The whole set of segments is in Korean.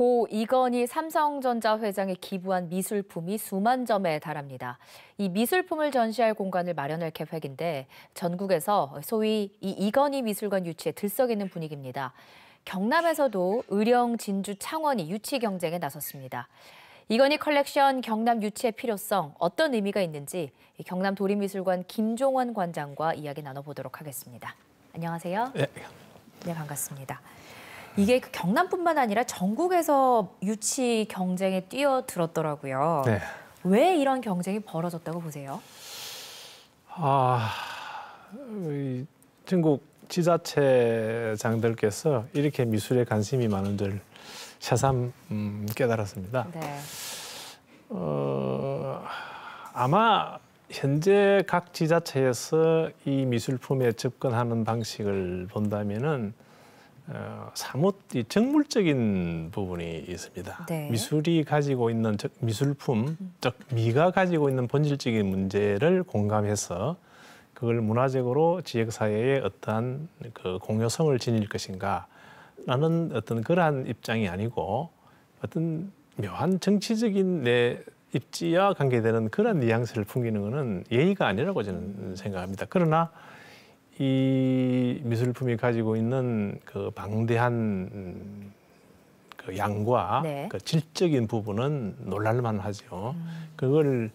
고 이건희 삼성전자 회장이 기부한 미술품이 수만 점에 달합니다. 이 미술품을 전시할 공간을 마련할 계획인데 전국에서 소위 이 이건희 미술관 유치에 들썩이는 분위기입니다. 경남에서도 의령, 진주, 창원이 유치 경쟁에 나섰습니다. 이건희 컬렉션 경남 유치의 필요성, 어떤 의미가 있는지 경남 도립미술관 김종원 관장과 이야기 나눠보도록 하겠습니다. 안녕하세요. 네, 네 반갑습니다. 이게 그 경남뿐만 아니라 전국에서 유치 경쟁에 뛰어들었더라고요. 네. 왜 이런 경쟁이 벌어졌다고 보세요? 아, 전국 지자체장들께서 이렇게 미술에 관심이 많은 줄 새삼 음, 깨달았습니다. 네. 어, 아마 현재 각 지자체에서 이 미술품에 접근하는 방식을 본다면은 어, 사뭇 이 정물적인 부분이 있습니다. 네. 미술이 가지고 있는 저, 미술품, 음. 즉 미가 가지고 있는 본질적인 문제를 공감해서 그걸 문화적으로 지역 사회에 어떠한 그 공효성을 지닐 것인가라는 어떤 그러한 입장이 아니고 어떤 묘한 정치적인 내 입지와 관계되는 그런 뉘앙스를 풍기는 것은 예의가 아니라고 저는 생각합니다. 그러나 이 미술품이 가지고 있는 그 방대한 음, 그 양과 네. 그 질적인 부분은 놀랄만 하죠. 음. 그걸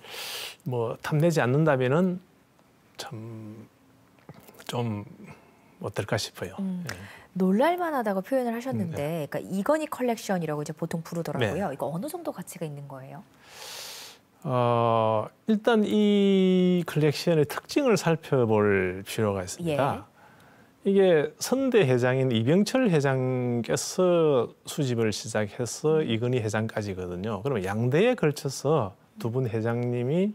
뭐 탐내지 않는다면은 참 좀 어떨까 싶어요. 음. 네. 놀랄만하다고 표현을 하셨는데, 음, 네. 그러니까 이건희 컬렉션이라고 이제 보통 부르더라고요. 네. 이거 어느 정도 가치가 있는 거예요? 어, 일단 이 컬렉션의 특징을 살펴볼 필요가 있습니다. 예. 이게 선대 회장인 이병철 회장께서 수집을 시작해서 음. 이건희 회장까지거든요. 그러면 양대에 걸쳐서 두 분 회장님이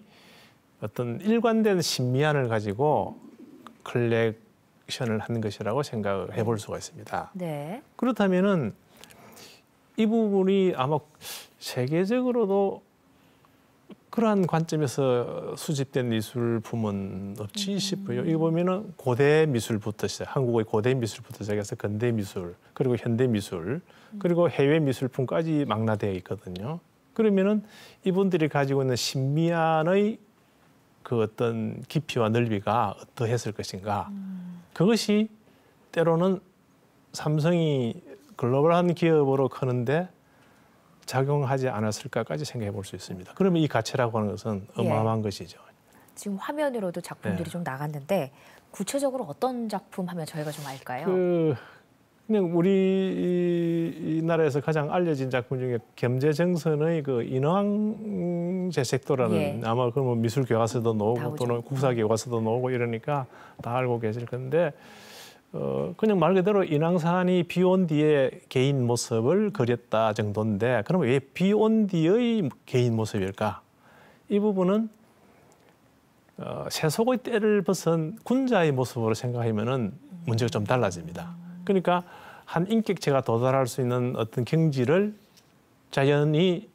어떤 일관된 신미안을 가지고 컬렉션을 한 것이라고 생각 해볼 수가 있습니다. 네. 그렇다면이 부분이 아마 세계적으로도 그러한 관점에서 수집된 미술품은 없지 음. 싶어요. 이거 보면은 고대 미술부터 시작, 한국의 고대 미술부터 시작해서 근대 미술, 그리고 현대 미술, 음. 그리고 해외 미술품까지 망라되어 있거든요. 그러면은 이분들이 가지고 있는 신미안의 그 어떤 깊이와 넓이가 어떠했을 것인가. 음. 그것이 때로는 삼성이 글로벌한 기업으로 크는데 작용하지 않았을까까지 생각해 볼 수 있습니다. 그러면 이 가치라고 하는 것은 예. 어마어마한 예. 것이죠. 지금 화면으로도 작품들이 네. 좀 나갔는데 구체적으로 어떤 작품 하면 저희가 좀 알까요? 그 그냥 우리나라에서 가장 알려진 작품 중에 겸재정선의 그 인왕 제색도라는 예. 아마 그뭐 미술 교과서도 나오고 또는 국사 교과서도 나오고 이러니까 다 알고 계실 건데 어, 그냥 말 그대로 인왕산이 비온 뒤에 개인 모습을 그렸다 정도인데 그럼 왜 비온 뒤의 개인 모습일까? 이 부분은 어, 세속의 때를 벗은 군자의 모습으로 생각하면은 문제가 좀 달라집니다. 그러니까 한 인격체가 도달할 수 있는 어떤 경지를 자연이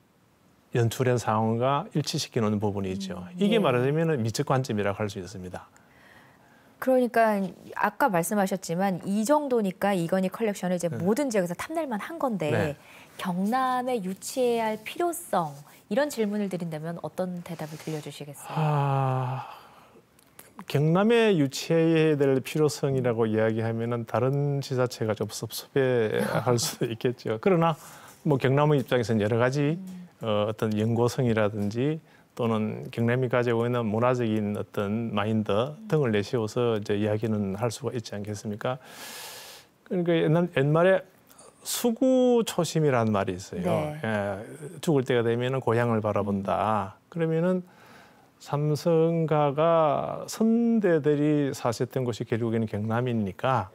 연출한 상황과 일치시키는 부분이 죠 음, 이게 네. 말하자면 미적 관점이라고 할 수 있습니다. 그러니까 아까 말씀하셨지만 이 정도니까 이건희 컬렉션을 이제 네. 모든 지역에서 탐낼만 한 건데 네. 경남에 유치해야 할 필요성 이런 질문을 드린다면 어떤 대답을 들려주시겠어요? 아... 경남에 유치해야 될 필요성이라고 이야기하면은 다른 지자체가 좀 섭섭해할 수도 있겠죠. 그러나 뭐 경남의 입장에서는 여러 가지 음. 어, 어떤 연고성이라든지 또는 경남이 가지고 있는 문화적인 어떤 마인드 등을 내세워서 이제 이야기는 할 수가 있지 않겠습니까? 그러니까 옛날, 옛말에 수구 초심이라는 말이 있어요. 네. 예, 죽을 때가 되면 고향을 바라본다. 그러면은 삼성가가 선대들이 사셨던 곳이 결국에는 경남이니까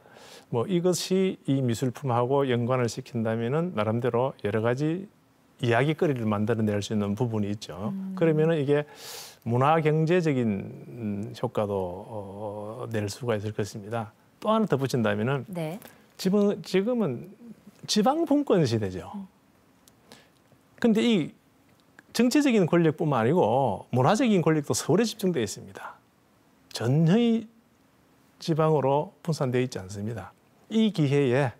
뭐 이것이 이 미술품하고 연관을 시킨다면은 나름대로 여러 가지 이야기거리를 만들어낼 수 있는 부분이 있죠. 음. 그러면은 이게 문화 경제적인 음, 효과도 어, 낼 수가 있을 것입니다. 또 하나 더 붙인다면은 네. 지금 지금은 지방 분권 시대죠. 음. 근데 이 정치적인 권력뿐만 아니고 문화적인 권력도 서울에 집중되어 있습니다. 전혀 지방으로 분산되어 있지 않습니다. 이 기회에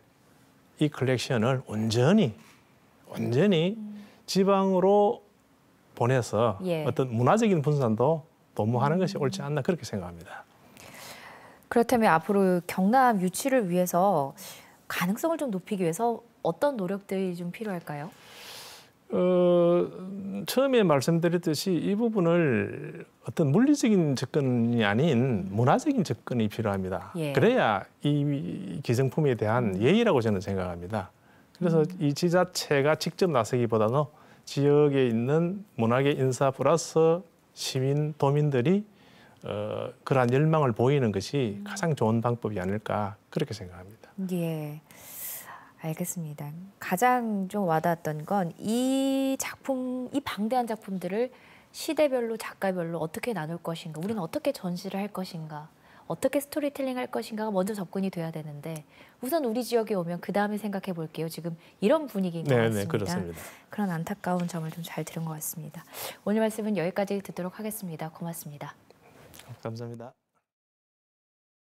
이 컬렉션을 온전히 온전히 지방으로 보내서 예. 어떤 문화적인 분산도 도모하는 것이 옳지 않나 그렇게 생각합니다. 그렇다면 앞으로 경남 유치를 위해서 가능성을 좀 높이기 위해서 어떤 노력들이 좀 필요할까요? 어, 처음에 말씀드렸듯이 이 부분을 어떤 물리적인 접근이 아닌 문화적인 접근이 필요합니다. 예. 그래야 이 기생품에 대한 예의라고 저는 생각합니다. 그래서 음. 이 지자체가 직접 나서기보다는 지역에 있는 문학의 인사 플러스 시민, 도민들이 어, 그러한 열망을 보이는 것이 음. 가장 좋은 방법이 아닐까 그렇게 생각합니다. 예. 알겠습니다. 가장 좀 와닿았던 건 이 작품, 이 방대한 작품들을 시대별로 작가별로 어떻게 나눌 것인가, 우리는 어떻게 전시를 할 것인가 어떻게 스토리텔링 할 것인가가 먼저 접근이 돼야 되는데 우선 우리 지역에 오면 그 다음에 생각해 볼게요. 지금 이런 분위기인 것 네네, 네, 같습니다. 그렇습니다. 그런 안타까운 점을 좀 잘 들은 것 같습니다. 오늘 말씀은 여기까지 듣도록 하겠습니다. 고맙습니다. 감사합니다.